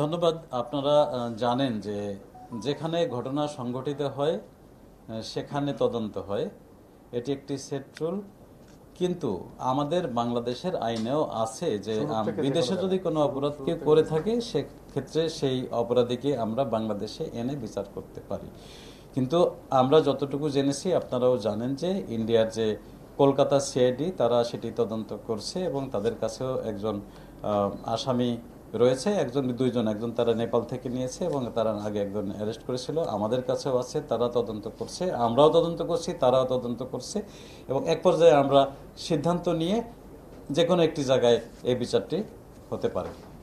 ধন্যবাদ আপনারা জানেন যে যেখানে ঘটনা সংঘটিত হয় সেখানে তদন্ত হয় এটি একটি সেট রুল কিন্তু আমাদের বাংলাদেশের আইনেও আছে যে বিদেশে যদি কোনো অপরাধ কেউ করে থাকে সেক্ষেত্রে সেই অপরাধীকে আমরা বাংলাদেশে এনে বিচার করতে পারি কিন্তু আমরা যতটুকু জেনেছি আপনারাও জানেন যে ইন্ডিয়ার যে কলকাতা সিআইডি তারা সেটি তদন্ত করছে এবং তাদের কাছেও একজন আসামি রয়েছে একজন দুইজন একজন তারা নেপাল থেকে নিয়েছে এবং তারা আগে একজন অ্যারেস্ট করেছিল আমাদের কাছেও আছে তারা তদন্ত করছে আমরাও তদন্ত করছি তারাও তদন্ত করছে এবং এক পর্যায়ে আমরা সিদ্ধান্ত নিয়ে যে কোনো একটি জায়গায় এই বিচারটি হতে পারে